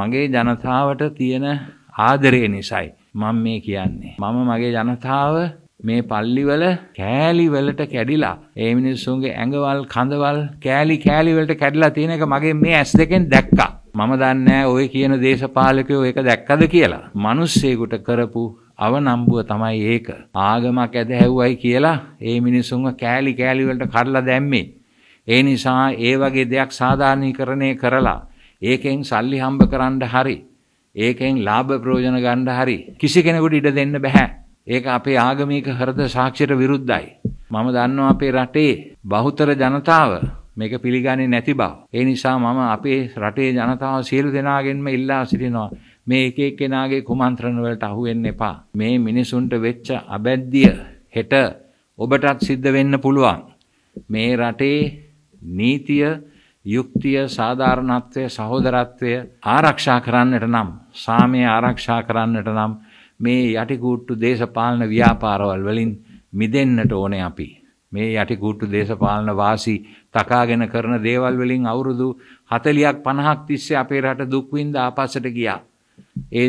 මගේ ජනතාවට තියෙන ආදරය නිසයි මම මේ කියන්නේ. මම මගේ ජනතාව මේ පල්ලිවල කෑලිවලට කැඩිලා ඒ මිනිස්සුන්ගේ ඇඟවල් කඳවල් කෑලි කෑලිවලට කැඩලා තියෙන එක මගේ මේ ඇස් දෙකෙන් දැක්කා. මම දන්නේ ඔය කියන දේශපාලකයෝ ඒක දැක්කද කියලා. මිනිස්සෙකුට කරපු අවනම්බුව තමයි ඒක. ආගමක් ඇද හැව්වයි කියලා ඒ මිනිස්සුන්ව කෑලි කෑලිවලට කඩලා දැම්මේ. ඒ නිසා ඒ වගේ දෙයක් සාධාරණීකරණය කරලා ඒකෙන් සල්ලි හම්බ කරන්න හරි ඒකෙන් ලාභ ප්‍රයෝජන ගන්න හරි කිසි කෙනෙකුට ඉඩ දෙන්න බෑ ඒක අපේ ආගමික හෘද සාක්ෂියට විරුද්ධයි මම දන්නවා අපේ රටේ බහුතර ජනතාව මේක පිළිගන්නේ නැති බව. ඒ නිසා මම අපේ රටේ ජනතාව සියලු දෙනාගෙන්ම ඉල්ලා සිටිනවා මේ එක එක්කෙනාගේ කුමන්ත්‍රණ වලට අහු වෙන්න එපා. මේ මිනිසුන්ට වෙච්ච අබැද්දිය හෙට ඔබටත් සිද්ධ වෙන්න පුළුවන්. මේ රටේ නීතිය යුක්තිය සාධාරණත්වය සහෝදරත්වය ආරක්ෂා කරන්නට නම් සාමය ආරක්ෂා කරන්නට නම් මේ යටිකූට්ටු දේශපාලන ව්‍යාපාරවල් වලින් මිදෙන්න්නට ඕනේ අපි. මේ යටිකූට්ටු දේශපාලන වාසි තකාගෙන කරන දේවල් වලින් අවුරුදු හතලියක් පණහක් තිස්සේ අපේ රට දුක්වින්ද ආපස්සට ගියා. ඒ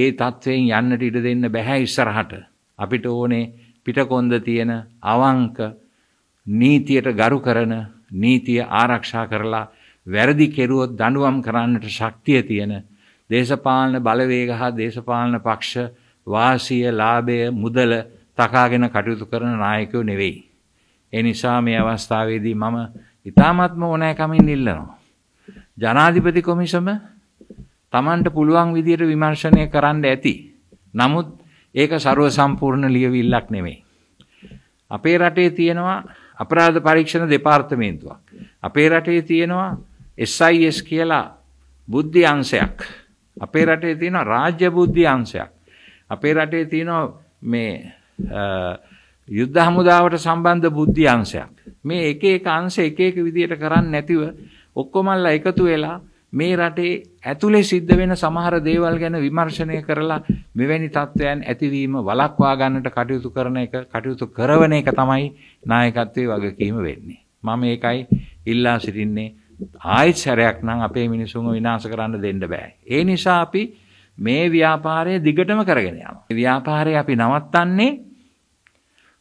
ඒ තත්ත්වයෙන් යන්නට ඉඩ දෙන්න බැහැ ඉස්සරහට. අපිට ඕනේ පිටකොන්ද තියෙන අවංක නීතියට ගරු කරන නීතිය ආරක්ෂා කරලා වැරදි කෙරුවොත් දඬුවම් කරන්නට ශක්තිය තියෙන දේශපාලන බලවේග හා දේශපාලන පක්ෂ වාසිය ලාභය මුදල තකාගෙන කටයුතු කරන නායකයෝ නෙවෙයි. ඒ නිසා මේ අවස්ථාවේදී මම ඉතාමත්ම ඕනෑකමින් ඉල්ලනවා. ජනාධිපති කොමිසම තමන්ට පුළුවන් විදියට විමර්ශනය කරන්න ඇති. නමුත් ඒක ਸਰව සම්පූර්ණ ලියවිල්ලක් නෙමෙයි. අපේ රටේ තියෙනවා අපරාධ පරීක්ෂණ දෙපාර්තමේන්තුවක්. අපේ රටේ තියෙනවා SIS කියලා බුද්ධි අංශයක්. අපේ රටේ තියෙනවා රාජ්‍ය බුද්ධි අංශයක්. අපේ රටේ තියෙනවා මේ යුද්ධ හමුදාවට සම්බන්ධ බුද්ධි අංශයක්. මේ එක එක අංශ එක එක විදියට කරන්නේ නැතිව ඔක්කොමල්ලා එකතු වෙලා මේ රටේ ඇතුලේ සිද්ධ වෙන සමහර දේවල් ගැන විමර්ශනය කරලා මෙවැනි තත්ත්වයන් ඇතිවීම වළක්වා ගන්නට කටයුතු කරන එක කටයුතු කරන එක තමයි නායකත්වයේ වගකීම වෙන්නේ. මම ඒකයි ඉල්ලා සිටින්නේ ආයෙත් සැරයක් නම් අපේ මිනිසුන්ව විනාශ කරන්න දෙන්න බෑ. ඒ නිසා අපි මේ ව්‍යාපාරය දිගටම කරගෙන යනවා. ව්‍යාපාරය අපි නවත්තන්නේ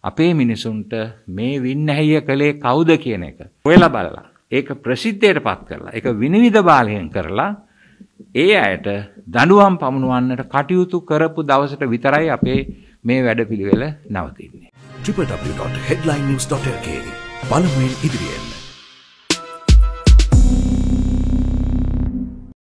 අපේ මිනිසුන්ට මේ වින්නැහිය කළේ කවුද කියන එක. ඔයලා බලලා ඒක ප්‍රසිද්ධයට පත් කරලා ඒක විනිවිද බාලයෙන් කරලා ඒ අයට දඬුවම් පමුණුවන්නට කටයුතු කරපු දවසට විතරයි අපේ මේ වැඩපිළිවෙල නවතින්නේ. www.headlinenews.lk බලමෙන් ඉදිරියෙන්